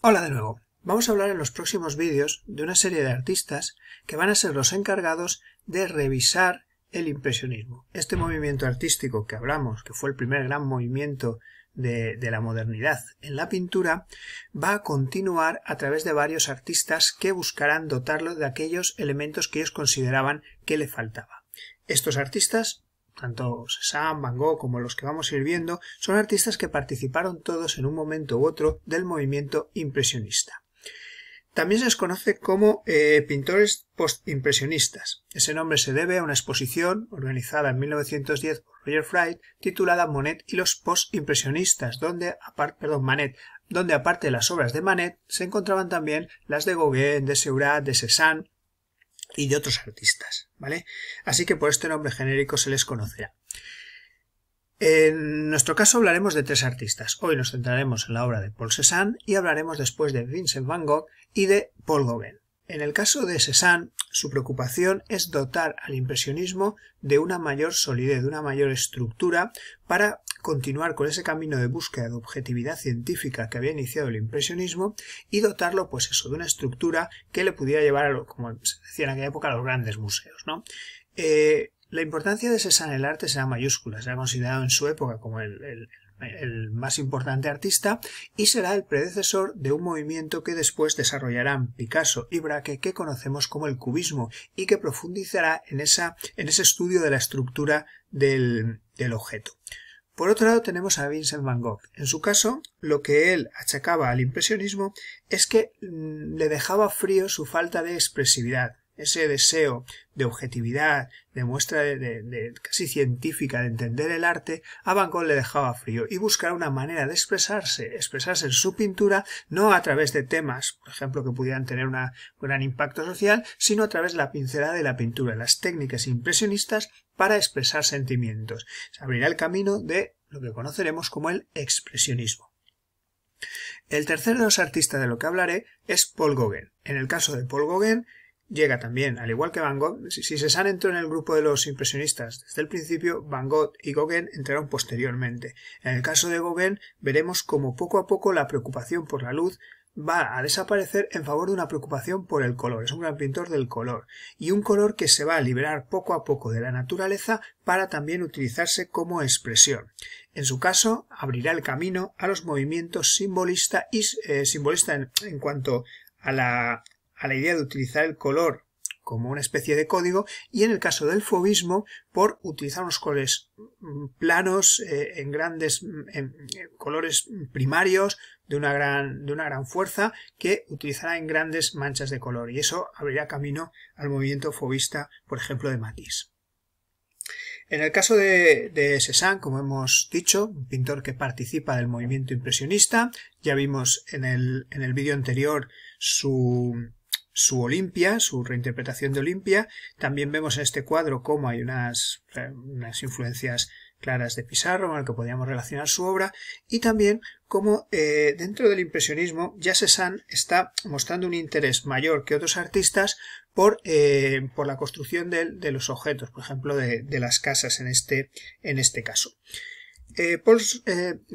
Hola de nuevo. Vamos a hablar en los próximos vídeos de una serie de artistas que van a ser los encargados de revisar el impresionismo. Este movimiento artístico que hablamos, que fue el primer gran movimiento de, la modernidad en la pintura, va a continuar a través de varios artistas que buscarán dotarlo de aquellos elementos que ellos consideraban que le faltaba. Estos artistas tanto Cézanne, Van Gogh como los que vamos a ir viendo son artistas que participaron todos en un momento u otro del movimiento impresionista. También se les conoce como pintores eh, pintores postimpresionistas. Ese nombre se debe a una exposición organizada en 1910 por Roger Fry titulada Monet y los postimpresionistas, donde, donde aparte de las obras de Manet se encontraban también las de Gauguin, de Seurat, de Cézanne, y de otros artistas, ¿vale? Así que por este nombre genérico se les conocerá. En nuestro caso hablaremos de tres artistas. Hoy nos centraremos en la obra de Paul Cézanne y hablaremos después de Vincent van Gogh y de Paul Gauguin. En el caso de Cézanne, su preocupación es dotar al impresionismo de una mayor solidez, de una mayor estructura para continuar con ese camino de búsqueda de objetividad científica que había iniciado el impresionismo y dotarlo, pues eso, de una estructura que le pudiera llevar a como se decía en aquella época, a los grandes museos, eh, la importancia de César en el arte será mayúscula, será considerado en su época como el, más importante artista y será el predecesor de un movimiento que después desarrollarán Picasso y Braque que conocemos como el cubismo y que profundizará en, esa, en ese estudio de la estructura del objeto. Por otro lado tenemos a Vincent Van Gogh. En su caso, lo que él achacaba al impresionismo es que mm, le dejaba frío su falta de expresividad, ese deseo de objetividad, de muestra de, casi científica de entender el arte, a Van Gogh le dejaba frío y buscar una manera de expresarse, expresarse en su pintura, no a través de temas, por ejemplo, que pudieran tener un gran impacto social, sino a través de la pincelada de la pintura, las técnicas impresionistas para expresar sentimientos. Se abrirá el camino de lo que conoceremos como el expresionismo. El tercer de los artistas de lo que hablaré es Paul Gauguin. En el caso de Paul Gauguin, llega también, al igual que Van Gogh, si Cézanne entró en el grupo de los impresionistas desde el principio, Van Gogh y Gauguin entraron posteriormente. En el caso de Gauguin veremos cómo poco a poco la preocupación por la luz va a desaparecer en favor de una preocupación por el color. Es un gran pintor del color y un color que se va a liberar poco a poco de la naturaleza para también utilizarse como expresión. En su caso, abrirá el camino a los movimientos simbolista y eh, simbolista en cuanto a la a la idea de utilizar el color como una especie de código y en el caso del fobismo por utilizar unos colores mm, planos eh, en grandes mm, colores primarios de una, gran, de una gran fuerza que utilizará en grandes manchas de color y eso abrirá camino al movimiento fobista por ejemplo de Matisse. En el caso de, Cézanne, como hemos dicho, un pintor que participa del movimiento impresionista, ya vimos en el, en el vídeo anterior su, su Olimpia, su reinterpretación de Olimpia. También vemos en este cuadro cómo hay unas, eh, unas influencias claras de Pizarro con que podríamos relacionar su obra y también cómo eh, dentro del impresionismo ya Cézanne está mostrando un interés mayor que otros artistas por, eh, por la construcción de, los objetos, por ejemplo de, las casas en este, en este caso. Paul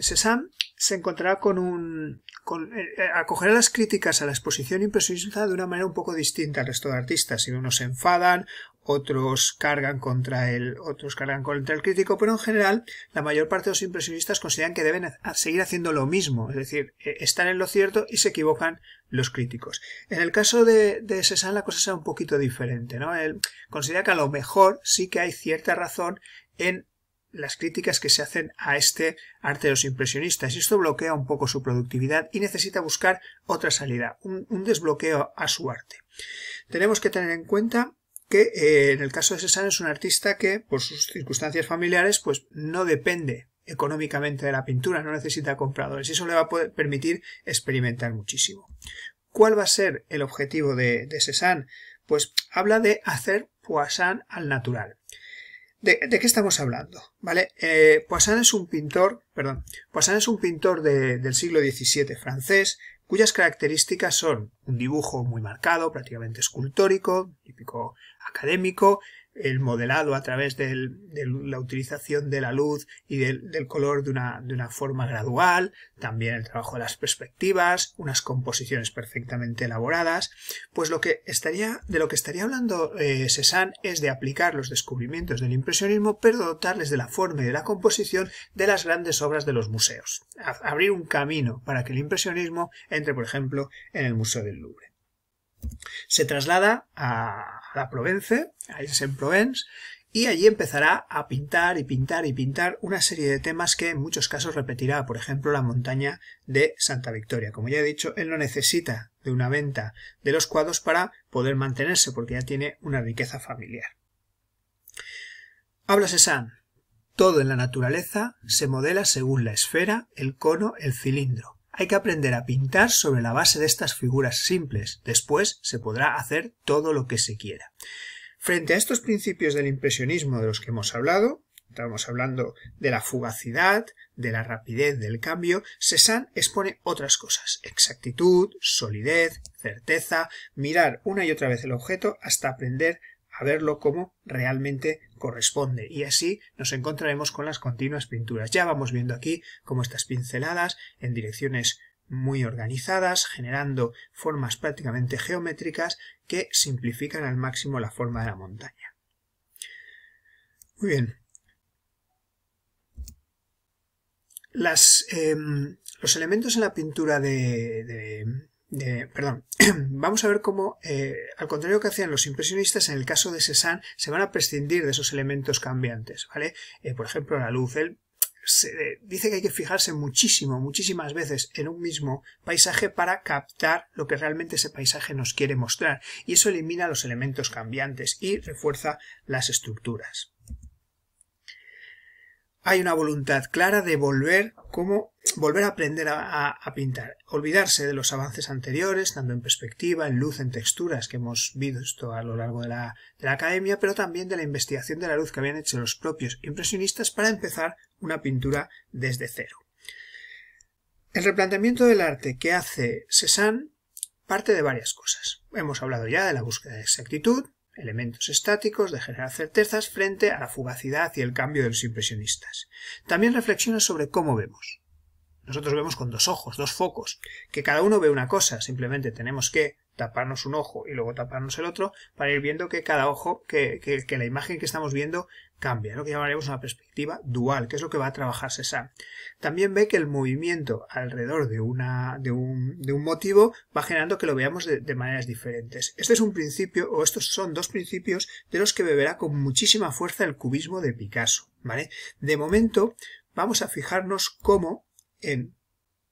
Cézanne se encontrará con un... Eh, eh, acogerá las críticas a la exposición impresionista de una manera un poco distinta al resto de artistas. Si unos se enfadan, otros cargan contra el, otros cargan contra el crítico, pero en general la mayor parte de los impresionistas consideran que deben seguir haciendo lo mismo, es decir, e, están en lo cierto y se equivocan los críticos. En el caso de, de la cosa sea un poquito diferente, ¿no? Él considera que a lo mejor sí que hay cierta razón en las críticas que se hacen a este arte de los impresionistas y esto bloquea un poco su productividad y necesita buscar otra salida, un, desbloqueo a su arte. Tenemos que tener en cuenta que eh, en el caso de Cézanne es un artista que por sus circunstancias familiares pues no depende económicamente de la pintura, no necesita compradores y eso le va a permitir experimentar muchísimo. ¿Cuál va a ser el objetivo de, de Cézanne? Pues habla de hacer Poisson al natural. ¿De, qué estamos hablando? ¿Vale? Eh, Poisson es un pintor, perdón, es un pintor del siglo XVII francés, cuyas características son un dibujo muy marcado, prácticamente escultórico, típico académico, el modelado a través de la utilización de la luz y del, color de una, de una, forma gradual, también el trabajo de las perspectivas, unas composiciones perfectamente elaboradas, pues lo que estaría, de lo que estaría hablando César eh, Cézanne es de aplicar los descubrimientos del impresionismo, pero dotarles de la forma y de la composición de las grandes obras de los museos. abrir un camino para que el impresionismo entre, por ejemplo, en el Museo del Louvre se traslada a la Provence, a es en provence y allí empezará a pintar y pintar y pintar una serie de temas que en muchos casos repetirá, por ejemplo, la montaña de Santa Victoria. Como ya he dicho, él no necesita de una venta de los cuadros para poder mantenerse, porque ya tiene una riqueza familiar. Habla Cézanne. Todo en la naturaleza se modela según la esfera, el cono, el cilindro. Hay que aprender a pintar sobre la base de estas figuras simples. Después se podrá hacer todo lo que se quiera. Frente a estos principios del impresionismo de los que hemos hablado, estamos hablando de la fugacidad, de la rapidez del cambio, Cézanne expone otras cosas, exactitud, solidez, certeza, mirar una y otra vez el objeto hasta aprender verlo como realmente corresponde y así nos encontraremos con las continuas pinturas. Ya vamos viendo aquí cómo estas pinceladas en direcciones muy organizadas, generando formas prácticamente geométricas que simplifican al máximo la forma de la montaña. Muy bien. Las, em, los elementos en la pintura de perdón, vamos a ver cómo, eh, al contrario que hacían los impresionistas, en el caso de Cézanne se van a prescindir de esos elementos cambiantes, ¿vale? Eh, por ejemplo, la luz, él se, eh, dice que hay que fijarse muchísimo, muchísimas veces en un mismo paisaje para captar lo que realmente ese paisaje nos quiere mostrar, y eso elimina los elementos cambiantes y refuerza las estructuras. Hay una voluntad clara de volver como volver a aprender a, pintar, olvidarse de los avances anteriores, dando en perspectiva, en luz, en texturas que hemos visto a lo largo de la, de la academia, pero también de la investigación de la luz que habían hecho los propios impresionistas para empezar una pintura desde cero. El replanteamiento del arte que hace Cézanne parte de varias cosas. Hemos hablado ya de la búsqueda de exactitud, elementos estáticos, de generar certezas frente a la fugacidad y el cambio de los impresionistas. También reflexiona sobre cómo vemos, nosotros vemos con dos ojos, dos focos, que cada uno ve una cosa, simplemente tenemos que taparnos un ojo y luego taparnos el otro para ir viendo que cada ojo, que, la imagen que estamos viendo cambia, lo que llamaremos una perspectiva dual, que es lo que va a trabajar César. También ve que el movimiento alrededor de, un, motivo va generando que lo veamos de, maneras diferentes. Este es un principio, o estos son dos principios de los que beberá con muchísima fuerza el cubismo de Picasso. ¿vale? De momento, vamos a fijarnos cómo en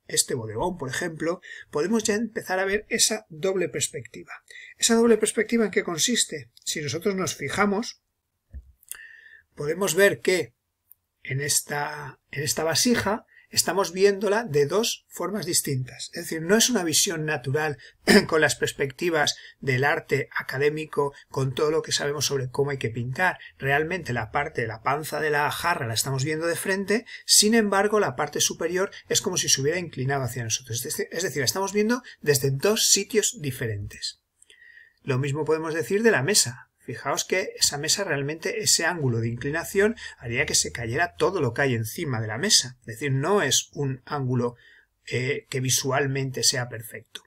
este bodegón, por ejemplo, podemos ya empezar a ver esa doble perspectiva. ¿Esa doble perspectiva en qué consiste? Si nosotros nos fijamos, podemos ver que en esta, en esta vasija estamos viéndola de dos formas distintas. Es decir, no es una visión natural con las perspectivas del arte académico, con todo lo que sabemos sobre cómo hay que pintar. Realmente la parte de la panza de la jarra la estamos viendo de frente, sin embargo la parte superior es como si se hubiera inclinado hacia nosotros. Es decir, la estamos viendo desde dos sitios diferentes. Lo mismo podemos decir de la mesa. Fijaos que esa mesa realmente, ese ángulo de inclinación haría que se cayera todo lo que hay encima de la mesa. Es decir, no es un ángulo eh, que visualmente sea perfecto.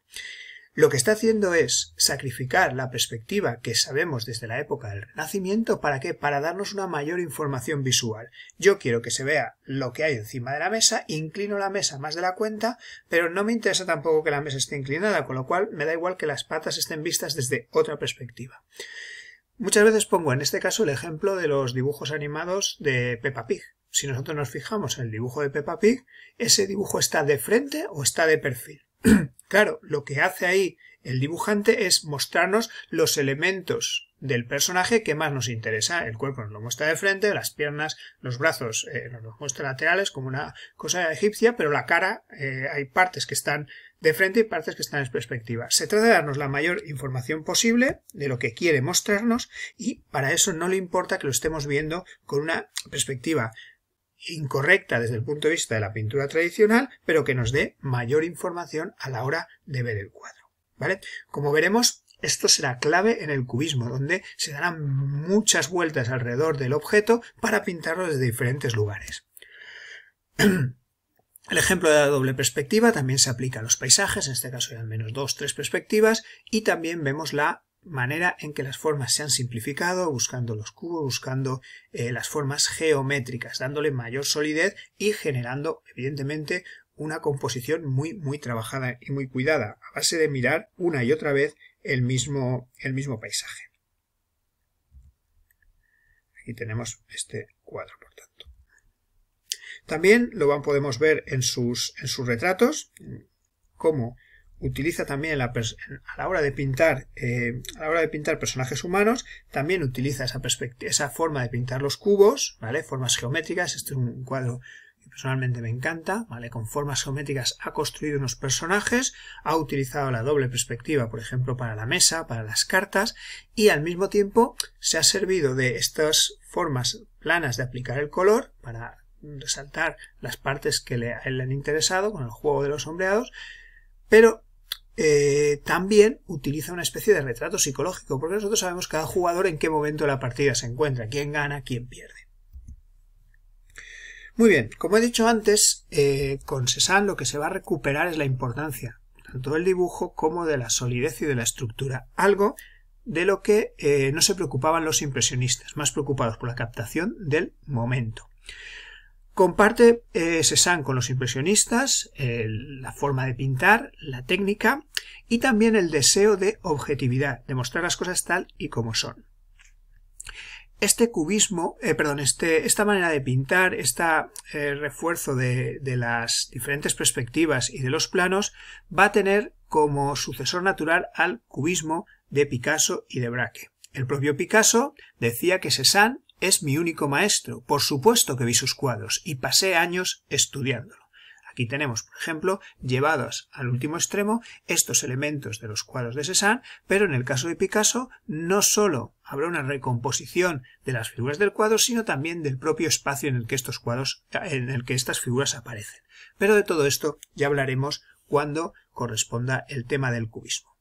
Lo que está haciendo es sacrificar la perspectiva que sabemos desde la época del Renacimiento para qué? Para darnos una mayor información visual. Yo quiero que se vea lo que hay encima de la mesa, inclino la mesa más de la cuenta, pero no me interesa tampoco que la mesa esté inclinada, con lo cual me da igual que las patas estén vistas desde otra perspectiva. Muchas veces pongo en este caso el ejemplo de los dibujos animados de Peppa Pig. Si nosotros nos fijamos en el dibujo de Peppa Pig, ese dibujo está de frente o está de perfil. claro, lo que hace ahí el dibujante es mostrarnos los elementos del personaje que más nos interesa. El cuerpo nos lo muestra de frente, las piernas, los brazos eh, nos los muestra laterales como una cosa egipcia, pero la cara eh, hay partes que están de frente y partes que están en perspectiva. Se trata de darnos la mayor información posible de lo que quiere mostrarnos y para eso no le importa que lo estemos viendo con una perspectiva incorrecta desde el punto de vista de la pintura tradicional, pero que nos dé mayor información a la hora de ver el cuadro. ¿Vale? Como veremos, esto será clave en el cubismo, donde se darán muchas vueltas alrededor del objeto para pintarlo desde diferentes lugares. El ejemplo de la doble perspectiva también se aplica a los paisajes, en este caso hay al menos dos, tres perspectivas, y también vemos la manera en que las formas se han simplificado, buscando los cubos, buscando eh, las formas geométricas, dándole mayor solidez y generando, evidentemente, una composición muy, muy trabajada y muy cuidada, a base de mirar una y otra vez el mismo, el mismo paisaje. Aquí tenemos este cuadro también lo podemos ver en sus, en sus retratos, cómo utiliza también a la hora de pintar eh, a la hora de pintar personajes humanos también utiliza esa, esa forma de pintar los cubos vale formas geométricas este es un cuadro que personalmente me encanta vale con formas geométricas ha construido unos personajes ha utilizado la doble perspectiva por ejemplo para la mesa para las cartas y al mismo tiempo se ha servido de estas formas planas de aplicar el color para resaltar las partes que le, a él le han interesado con el juego de los sombreados, pero eh, también utiliza una especie de retrato psicológico, porque nosotros sabemos cada jugador en qué momento de la partida se encuentra, quién gana, quién pierde. Muy bien, como he dicho antes, eh, con Cézanne lo que se va a recuperar es la importancia, tanto del dibujo como de la solidez y de la estructura, algo de lo que eh, no se preocupaban los impresionistas, más preocupados por la captación del momento. Comparte eh, Cézanne con los impresionistas la forma de pintar, la técnica y también el deseo de objetividad, de mostrar las cosas tal y como son. Este cubismo, eh, perdón, este, esta manera de pintar, este refuerzo de, de las diferentes perspectivas y de los planos va a tener como sucesor natural al cubismo de Picasso y de Braque. El propio Picasso decía que Cézanne es mi único maestro. Por supuesto que vi sus cuadros y pasé años estudiándolo. Aquí tenemos, por ejemplo, llevados al último extremo estos elementos de los cuadros de Cézanne, pero en el caso de Picasso no solo habrá una recomposición de las figuras del cuadro, sino también del propio espacio en el que estos cuadros, en el que estas figuras aparecen. Pero de todo esto ya hablaremos cuando corresponda el tema del cubismo.